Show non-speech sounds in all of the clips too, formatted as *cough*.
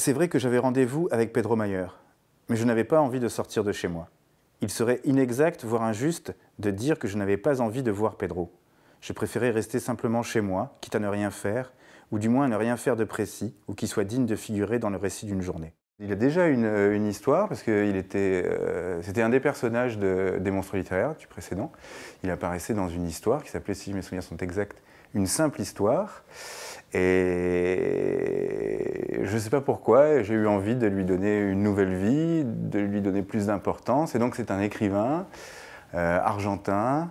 C'est vrai que j'avais rendez-vous avec Pedro Mayer, mais je n'avais pas envie de sortir de chez moi. Il serait inexact, voire injuste, de dire que je n'avais pas envie de voir Pedro. Je préférais rester simplement chez moi, quitte à ne rien faire, ou du moins ne rien faire de précis, ou qui soit digne de figurer dans le récit d'une journée. Il a déjà une, euh, histoire, parce que euh, c'était un des personnages de, des monstres littéraires du précédent. Il apparaissait dans une histoire qui s'appelait, si mes souvenirs sont exacts, Une simple histoire. Et je ne sais pas pourquoi, j'ai eu envie de lui donner une nouvelle vie, de lui donner plus d'importance. Et donc c'est un écrivain euh, argentin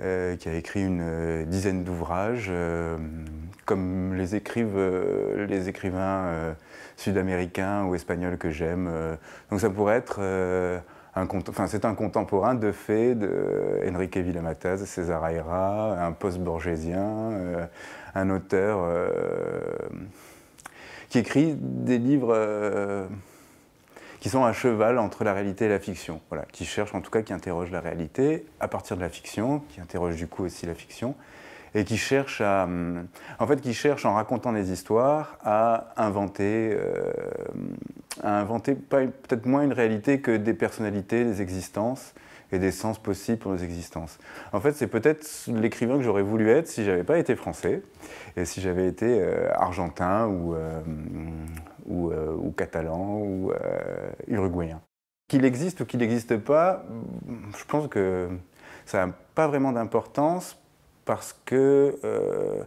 euh, qui a écrit une euh, dizaine d'ouvrages, euh, comme les écrivent les écrivains sud-américains ou espagnols que j'aime. Donc ça pourrait être un, c'est un contemporain de fait de Enrique Villamataz, César Aira, un post-borgésien, un auteur qui écrit des livres qui sont à cheval entre la réalité et la fiction, voilà, qui cherchent en tout cas, qui interrogent la réalité à partir de la fiction, qui interrogent du coup aussi la fiction, et qui cherchent à, hum, en fait, qui cherchent en racontant des histoires à inventer, euh, inventer peut-être moins une réalité que des personnalités, des existences et des sens possibles pour nos existences. En fait, c'est peut-être l'écrivain que j'aurais voulu être si j'avais pas été français et si j'avais été euh, argentin ou, euh, ou, euh, ou catalan ou euh, uruguayen. Qu'il existe ou qu'il n'existe pas, je pense que ça n'a pas vraiment d'importance parce que, euh,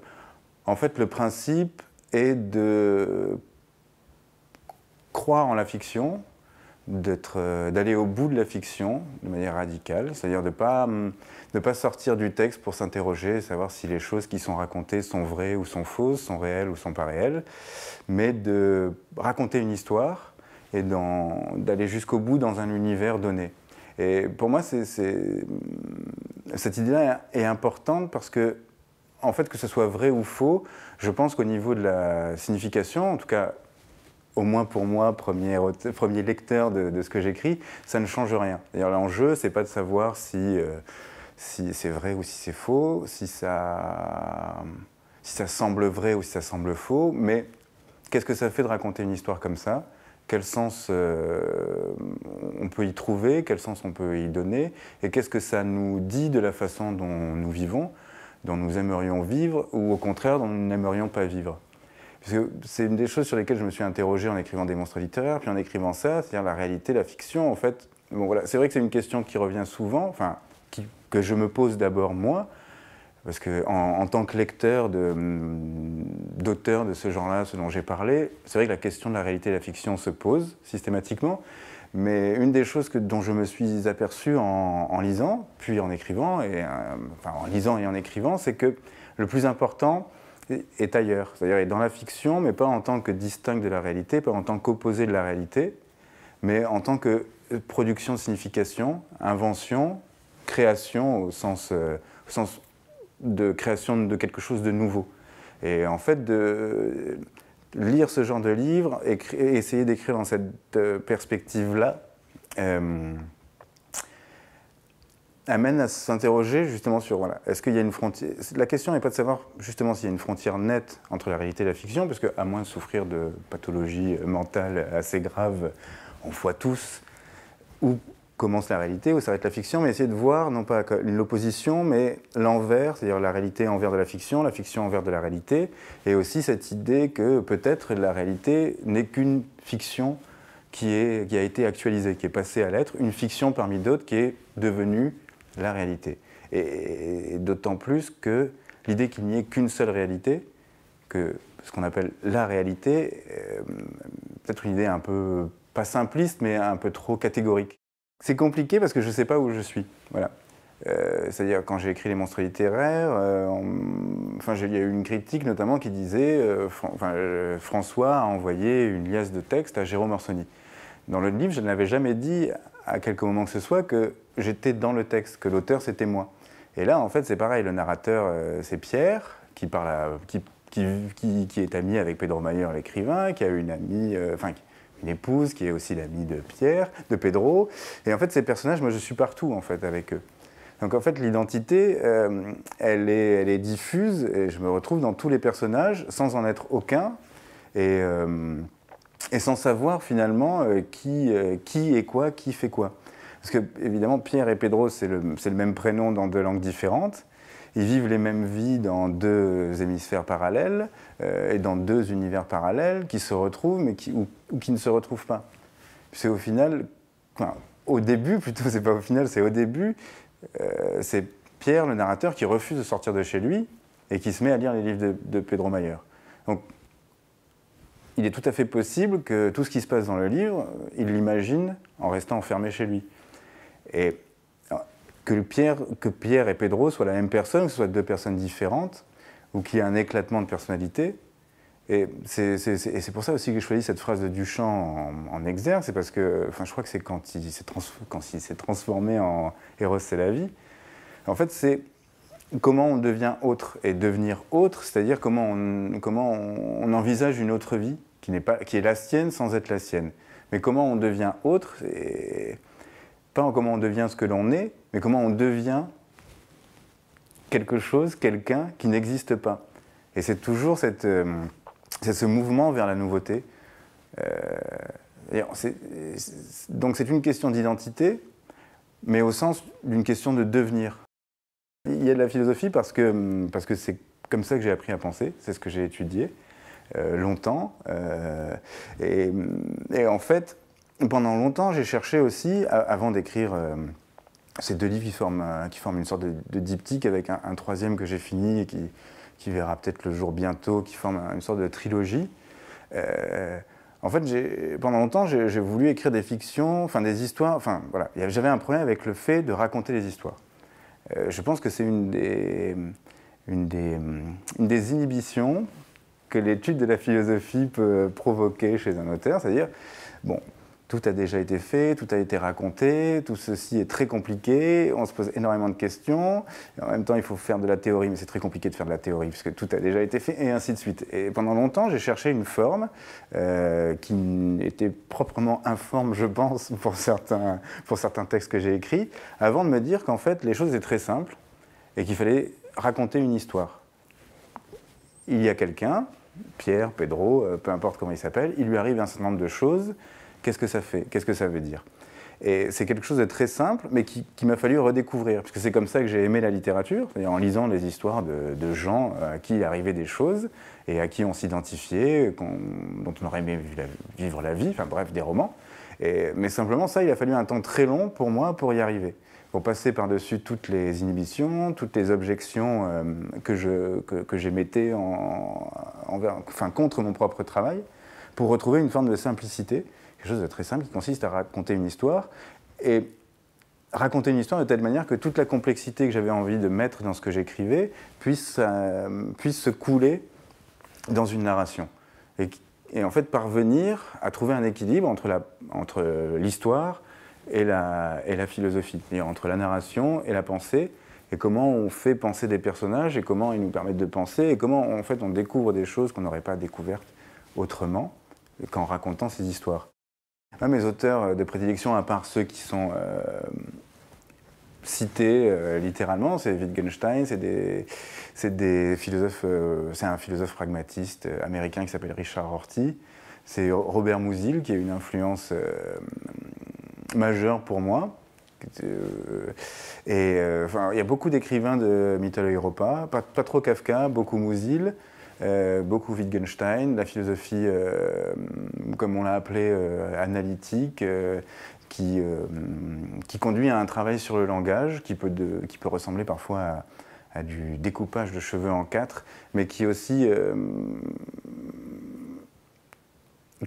en fait, le principe est de croire en la fiction euh, d'aller au bout de la fiction de manière radicale, c'est-à-dire de ne pas, hum, de pas sortir du texte pour s'interroger et savoir si les choses qui sont racontées sont vraies ou sont fausses, sont réelles ou sont pas réelles, mais de raconter une histoire et d'aller jusqu'au bout dans un univers donné. Et pour moi, hum, cette idée-là est importante parce que, en fait, que ce soit vrai ou faux, je pense qu'au niveau de la signification, en tout cas au moins pour moi, premier, premier lecteur de, ce que j'écris, ça ne change rien. D'ailleurs, l'enjeu, c'est pas de savoir si, euh, si c'est vrai ou si c'est faux, si ça, si ça semble vrai ou si ça semble faux, mais qu'est-ce que ça fait de raconter une histoire comme ça quel sens euh, on peut y trouver, quel sens on peut y donner, et qu'est-ce que ça nous dit de la façon dont nous vivons, dont nous aimerions vivre, ou au contraire dont nous n'aimerions pas vivre c'est une des choses sur lesquelles je me suis interrogé en écrivant des monstres littéraires, puis en écrivant ça, c'est-à-dire la réalité, la fiction, en fait. voilà, c'est vrai que c'est une question qui revient souvent, enfin, que je me pose d'abord moi, parce qu'en en, tant que lecteur mm, d'auteurs de, ce genre-là, ce dont j'ai parlé, c'est vrai que la question de la réalité et de la fiction se pose systématiquement. Mais une des choses dont je me suis aperçu en, lisant, puis en écrivant, et, euh, en lisant et en écrivant, c'est que le plus important, est ailleurs, c'est-à-dire est dans la fiction, mais pas en tant que distinct de la réalité, pas en tant qu'opposé de la réalité, mais en tant que euh, production de signification, invention, création au sens, euh, sens de création de quelque chose de nouveau. Et en fait, de euh, lire ce genre de livre et, essayer d'écrire dans cette perspective-là, amène à s'interroger justement sur voilà, est-ce qu'il y a une frontière La question n'est pas de savoir justement s'il y a une frontière nette entre la réalité et la fiction, parce à moins de souffrir de pathologies mentales assez graves, on voit tous où commence la réalité, où s'arrête la fiction, mais essayer de voir non pas l'opposition, mais l'envers, c'est-à-dire la réalité envers de la fiction, la fiction envers de la réalité, et aussi cette idée que peut-être la réalité n'est qu'une fiction qui, est, qui a été actualisée, qui est passée à l'être, une fiction parmi d'autres qui est devenue la réalité. Et, d'autant plus que l'idée qu'il n'y ait qu'une seule réalité, que ce qu'on appelle la réalité, euh, peut-être une idée un peu, pas simpliste, mais un peu trop catégorique. C'est compliqué parce que je ne sais pas où je suis. Voilà. Euh, c'est-à-dire, quand j'ai écrit Les monstres littéraires, euh, enfin, il y a eu une critique notamment qui disait François a envoyé une liasse de textes à Jérôme Orsoni. Dans le livre, je n'avais jamais dit à quelque moment que ce soit que j'étais dans le texte, que l'auteur c'était moi. Et là, en fait, c'est pareil, le narrateur euh, c'est Pierre, qui, parle qui, qui, qui, est ami avec Pedro Mayer, l'écrivain, qui a une amie, euh, enfin, une épouse, qui est aussi l'amie de Pierre, de Pedro. Et en fait, ces personnages, moi je suis partout en fait avec eux. Donc en fait, l'identité, euh, elle, est, elle, est, diffuse et je me retrouve dans tous les personnages sans en être aucun et, et sans savoir finalement qui, qui est quoi, qui fait quoi. Parce que, évidemment, Pierre et Pedro, c'est le, même prénom dans deux langues différentes. Ils vivent les mêmes vies dans deux hémisphères parallèles euh, et dans deux univers parallèles qui se retrouvent mais qui, ou, qui ne se retrouvent pas. C'est au final, au début plutôt, c'est pas au final, c'est au début, euh, c'est Pierre, le narrateur, qui refuse de sortir de chez lui et qui se met à lire les livres de, de Pedro Mayer. Donc, il est tout à fait possible que tout ce qui se passe dans le livre, il l'imagine en restant enfermé chez lui. Et que Pierre, que Pierre et Pedro soient la même personne, que ce soit deux personnes différentes, ou qu'il y ait un éclatement de personnalité. Et c'est pour ça aussi que je choisis cette phrase de Duchamp en, en exergue, c'est parce que, enfin, je crois que c'est quand il s'est transformé en Héros, c'est la vie. En fait, c'est comment on devient autre et devenir autre, c'est-à-dire comment, on, envisage une autre vie qui, est pas, qui est la sienne sans être la sienne. Mais comment on devient autre et pas en comment on devient ce que l'on est, mais comment on devient quelque chose, quelqu'un qui n'existe pas. Et c'est toujours cette, euh, ce mouvement vers la nouveauté. Euh, donc c'est une question d'identité, mais au sens d'une question de devenir. Il y a de la philosophie parce que parce que c'est comme ça que j'ai appris à penser, c'est ce que j'ai étudié euh, longtemps. et, en fait, pendant longtemps, j'ai cherché aussi, avant d'écrire euh, ces deux livres qui forment, euh, qui forment une sorte de, diptyque avec un, troisième que j'ai fini et qui, qui verra peut-être le jour bientôt, qui forme une sorte de trilogie. Euh, en fait, pendant longtemps, j'ai voulu écrire des fictions, enfin des histoires. Enfin, voilà, j'avais un problème avec le fait de raconter les histoires. je pense que c'est une des, une des, une des inhibitions que l'étude de la philosophie peut provoquer chez un auteur, c'est-à-dire, bon, tout a déjà été fait, tout a été raconté, tout ceci est très compliqué, on se pose énormément de questions, en même temps il faut faire de la théorie, mais c'est très compliqué de faire de la théorie, puisque tout a déjà été fait, et ainsi de suite. Et pendant longtemps, j'ai cherché une forme euh, qui était proprement informe, je pense, pour certains, pour certains textes que j'ai écrits, avant de me dire qu'en fait les choses étaient très simples, et qu'il fallait raconter une histoire. Il y a quelqu'un, Pierre, Pedro, euh, peu importe comment il s'appelle, il lui arrive un certain nombre de choses, Qu'est-ce que ça fait Qu'est-ce que ça veut dire et c'est quelque chose de très simple, mais qui, m'a fallu redécouvrir, parce c'est comme ça que j'ai aimé la littérature, en lisant les histoires de, gens euh, à qui il arrivait des choses, et à qui on s'identifiait, dont on aurait aimé vivre la vie, enfin bref, des romans. mais simplement, ça, il a fallu un temps très long pour moi pour y arriver, pour passer par-dessus toutes les inhibitions, toutes les objections euh, que, je, que, j'émettais enfin, contre mon propre travail, pour retrouver une forme de simplicité quelque chose de très simple qui consiste à raconter une histoire et raconter une histoire de telle manière que toute la complexité que j'avais envie de mettre dans ce que j'écrivais puisse, euh, puisse se couler dans une narration. Et, en fait parvenir à trouver un équilibre entre l'histoire entre et, la, et la philosophie, entre la narration et la pensée, et comment on fait penser des personnages, et comment ils nous permettent de penser, et comment en fait on découvre des choses qu'on n'aurait pas découvertes autrement qu'en racontant ces histoires mes auteurs euh, de prédilection, à part ceux qui sont euh, cités euh, littéralement, c'est Wittgenstein, c'est des, des, philosophes, c'est un philosophe pragmatiste américain qui s'appelle Richard Horty, c'est Robert Musil qui a une influence majeure pour moi. Et il y a beaucoup d'écrivains de Mitteleuropa, Europa, pas, pas, trop Kafka, beaucoup Musil. Euh, beaucoup Wittgenstein, la philosophie, euh, comme on l'a appelé, euh, analytique, qui, qui, conduit à un travail sur le langage qui peut, qui peut ressembler parfois à, du découpage de cheveux en quatre, mais qui aussi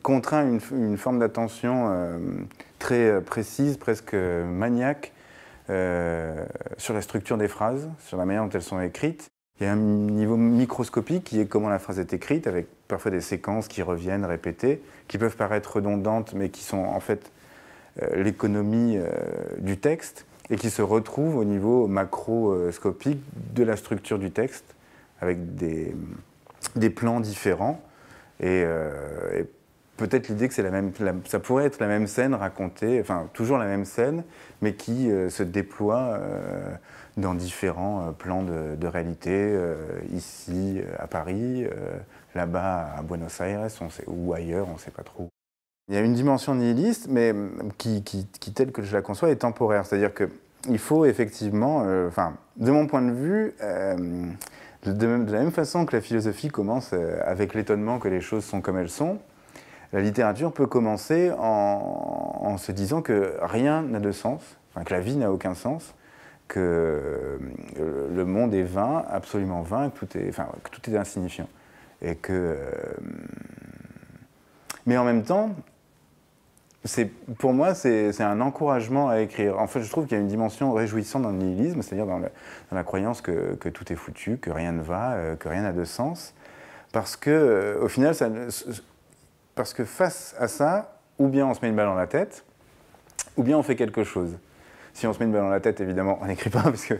contraint une, forme d'attention très précise, presque maniaque, sur la structure des phrases, sur la manière dont elles sont écrites. Il y a un niveau microscopique qui est comment la phrase est écrite, avec parfois des séquences qui reviennent répétées, qui peuvent paraître redondantes, mais qui sont en fait euh, l'économie euh, du texte, et qui se retrouvent au niveau macroscopique de la structure du texte, avec des, plans différents. Euh, peut-être l'idée que c'est la même, ça pourrait être la même scène racontée, enfin toujours la même scène, mais qui euh, se déploie euh, dans différents euh, plans de, réalité, ici à Paris, là-bas à Buenos Aires, ou ailleurs, on ne sait pas trop. Il y a une dimension nihiliste, mais mm, qui, telle que je la conçois, est temporaire. C'est-à-dire que il faut effectivement, enfin, de mon point de vue, de la même façon que la philosophie commence avec l'étonnement que les choses sont comme elles sont, la littérature peut commencer en, se disant que rien n'a de sens, que la vie n'a aucun sens, que euh, le monde est vain, absolument vain, que tout est, enfin, tout est insignifiant. Et que, euh, mais en même temps, pour moi, c'est un encouragement à écrire. En fait, je trouve qu'il y a une dimension réjouissante dans le nihilisme, c'est-à-dire dans, la croyance que, tout est foutu, que rien ne va, euh, que rien n'a de sens. Parce qu'au final, ça, parce que face à ça, ou bien on se met une balle dans la tête, ou bien on fait quelque chose. Si on se met une balle dans la tête, évidemment, on n'écrit pas *laughs* parce que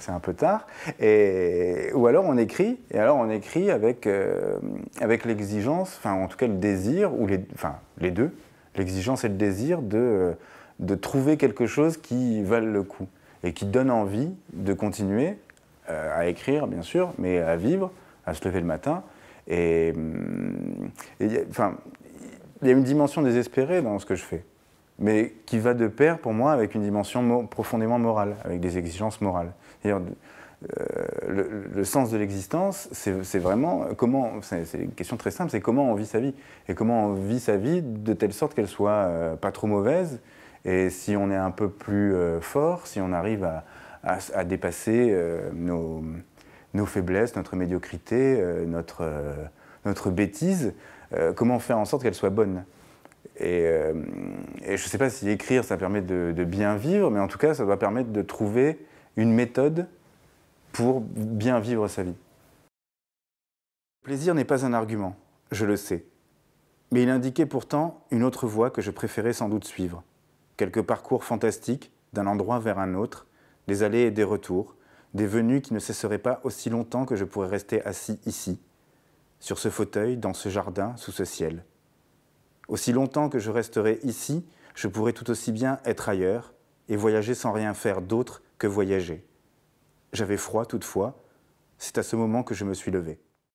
c'est un peu tard. Et, ou alors on écrit, et alors on écrit avec, euh, avec l'exigence, enfin en tout cas le désir, ou les, enfin les deux, l'exigence et le désir de, euh, de trouver quelque chose qui vale le coup et qui donne envie de continuer euh, à écrire, bien sûr, mais à vivre, à se lever le matin, et, euh, enfin, il y a une dimension désespérée dans ce que je fais, mais qui va de pair pour moi avec une dimension profondément morale, avec des exigences morales. Euh, le, sens de l'existence, c'est vraiment comment. C'est une question très simple, c'est comment on vit sa vie et comment on vit sa vie de telle sorte qu'elle soit euh, pas trop mauvaise. Et si on est un peu plus fort, si on arrive à dépasser nos nos faiblesses, notre médiocrité, euh, euh, notre, bêtise, euh, comment faire en sorte qu'elle soit bonne et, je ne sais pas si écrire, ça permet de, de, bien vivre, mais en tout cas, ça doit permettre de trouver une méthode pour bien vivre sa vie. Le plaisir n'est pas un argument, je le sais. Mais il indiquait pourtant une autre voie que je préférais sans doute suivre. Quelques parcours fantastiques, d'un endroit vers un autre, des allées et des retours, des venues qui ne cesseraient pas aussi longtemps que je pourrais rester assis ici, sur ce fauteuil, dans ce jardin, sous ce ciel. Aussi longtemps que je resterai ici, je pourrais tout aussi bien être ailleurs et voyager sans rien faire d'autre que voyager. J'avais froid toutefois, c'est à ce moment que je me suis levé.